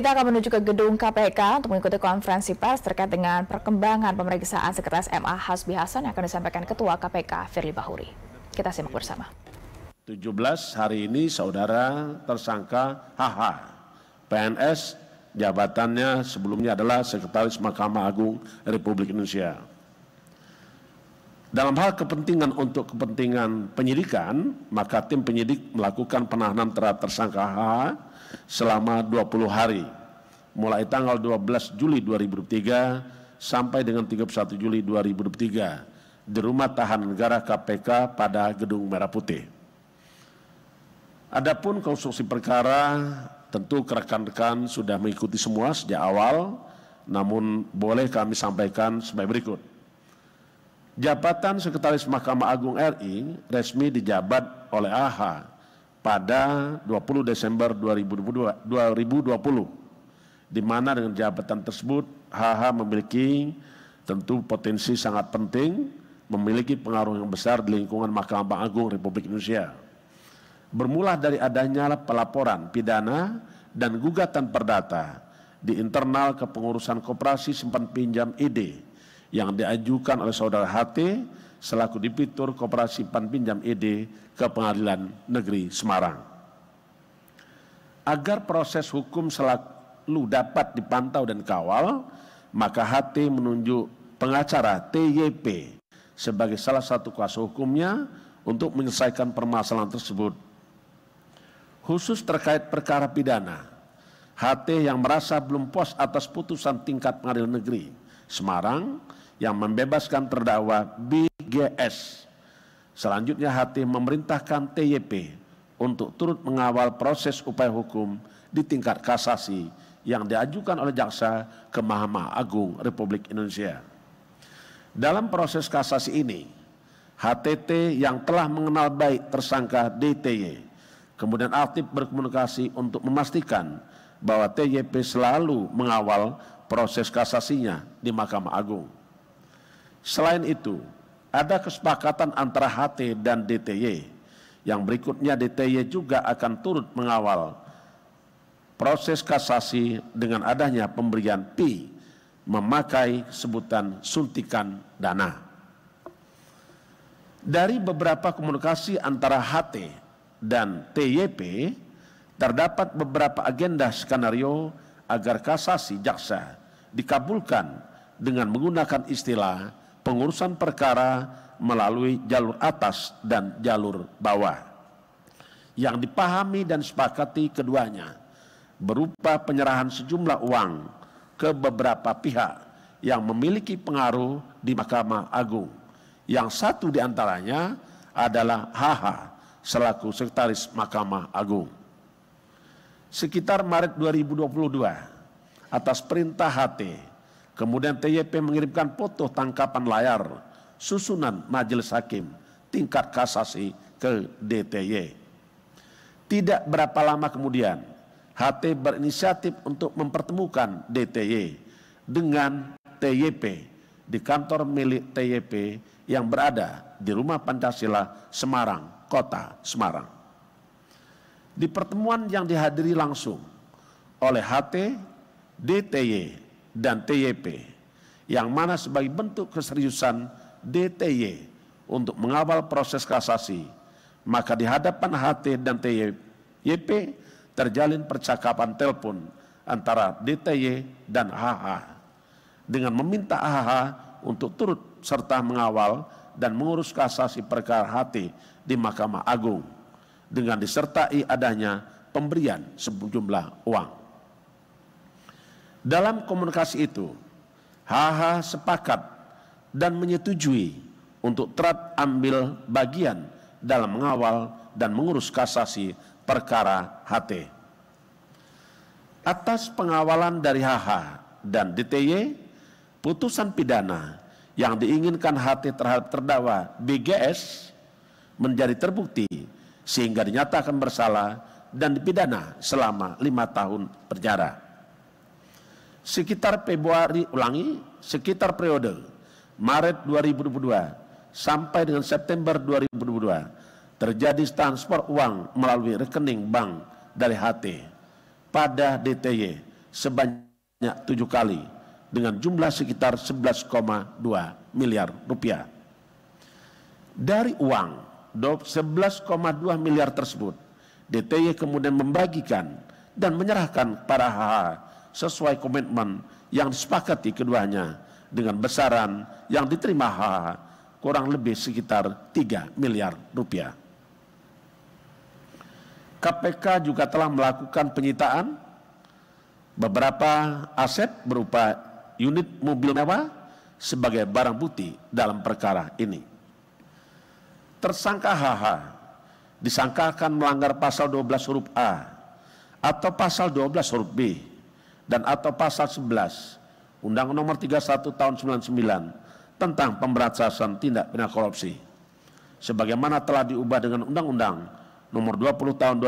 Kita akan menuju ke gedung KPK untuk mengikuti konferensi pers terkait dengan perkembangan pemeriksaan Sekretaris MA Hasbi Hasan yang akan disampaikan Ketua KPK Firly Bahuri. Kita simak bersama. 17 hari ini saudara tersangka HH, PNS jabatannya sebelumnya adalah Sekretaris Mahkamah Agung Republik Indonesia dalam hal kepentingan untuk kepentingan penyidikan, maka tim penyidik melakukan penahanan terhadap tersangka H selama 20 hari, mulai tanggal 12 Juli 2003 sampai dengan 31 Juli 2003 di Rumah Tahanan Negara KPK pada Gedung Merah Putih. Adapun konstruksi perkara tentu rekan-rekan sudah mengikuti semua sejak awal, namun boleh kami sampaikan sebagai berikut. Jabatan Sekretaris Mahkamah Agung RI resmi dijabat oleh AH pada 20 Desember 2022, 2020 di mana dengan jabatan tersebut HH memiliki tentu potensi sangat penting memiliki pengaruh yang besar di lingkungan Mahkamah Agung Republik Indonesia. Bermula dari adanya pelaporan pidana dan gugatan perdata di internal kepengurusan koperasi simpan pinjam ID yang diajukan oleh saudara HT selaku dipitur Koperasi Pan Pinjam ED ke Pengadilan Negeri Semarang. Agar proses hukum selalu dapat dipantau dan kawal, maka HT menunjuk pengacara TYP sebagai salah satu kuasa hukumnya untuk menyelesaikan permasalahan tersebut. Khusus terkait perkara pidana, HT yang merasa belum puas atas putusan tingkat pengadilan negeri Semarang yang membebaskan terdakwa BGS. Selanjutnya Hatim memerintahkan TYP untuk turut mengawal proses upaya hukum di tingkat kasasi yang diajukan oleh jaksa ke Mahkamah Agung Republik Indonesia. Dalam proses kasasi ini, HTT yang telah mengenal baik tersangka DTY kemudian aktif berkomunikasi untuk memastikan bahwa TYP selalu mengawal proses kasasinya di Mahkamah Agung. Selain itu, ada kesepakatan antara HT dan DTY. Yang berikutnya DTY juga akan turut mengawal proses kasasi dengan adanya pemberian pi, memakai sebutan suntikan dana. Dari beberapa komunikasi antara HT dan TYP, terdapat beberapa agenda skenario agar kasasi jaksa dikabulkan dengan menggunakan istilah pengurusan perkara melalui jalur atas dan jalur bawah. Yang dipahami dan sepakati keduanya berupa penyerahan sejumlah uang ke beberapa pihak yang memiliki pengaruh di Mahkamah Agung. Yang satu di antaranya adalah HH selaku Sekretaris Mahkamah Agung. Sekitar Maret 2022, atas perintah HT. Kemudian TYP mengirimkan foto tangkapan layar susunan majelis hakim tingkat kasasi ke DTY. Tidak berapa lama kemudian, HT berinisiatif untuk mempertemukan DTY dengan TYP di kantor milik TYP yang berada di rumah Pancasila Semarang, kota Semarang. Di pertemuan yang dihadiri langsung oleh HT DTY dan TYP yang mana sebagai bentuk keseriusan DTY untuk mengawal proses kasasi maka di hadapan HT dan TYP terjalin percakapan telepon antara DTY dan HH dengan meminta HH untuk turut serta mengawal dan mengurus kasasi perkara HT di Mahkamah Agung dengan disertai adanya pemberian sejumlah uang. Dalam komunikasi itu, HH sepakat dan menyetujui untuk Trat ambil bagian dalam mengawal dan mengurus kasasi perkara HT. Atas pengawalan dari HH dan DTY, putusan pidana yang diinginkan HT terhadap terdakwa BGS menjadi terbukti sehingga dinyatakan bersalah dan dipidana selama lima tahun penjara sekitar Februari ulangi sekitar periode Maret 2022 sampai dengan September 2022 terjadi transfer uang melalui rekening bank dari HT pada DTY sebanyak tujuh kali dengan jumlah sekitar 11,2 miliar rupiah. Dari uang 11,2 miliar tersebut, DTY kemudian membagikan dan menyerahkan para HH sesuai komitmen yang disepakati keduanya dengan besaran yang diterima HH kurang lebih sekitar 3 miliar rupiah. KPK juga telah melakukan penyitaan beberapa aset berupa unit mobil mewah sebagai barang bukti dalam perkara ini. Tersangka HH disangkakan melanggar pasal 12 huruf A atau pasal 12 huruf B dan atau pasal 11 Undang-Undang Nomor 31 Tahun 99 tentang pemberantasan tindak pidana korupsi sebagaimana telah diubah dengan Undang-Undang Nomor 20 Tahun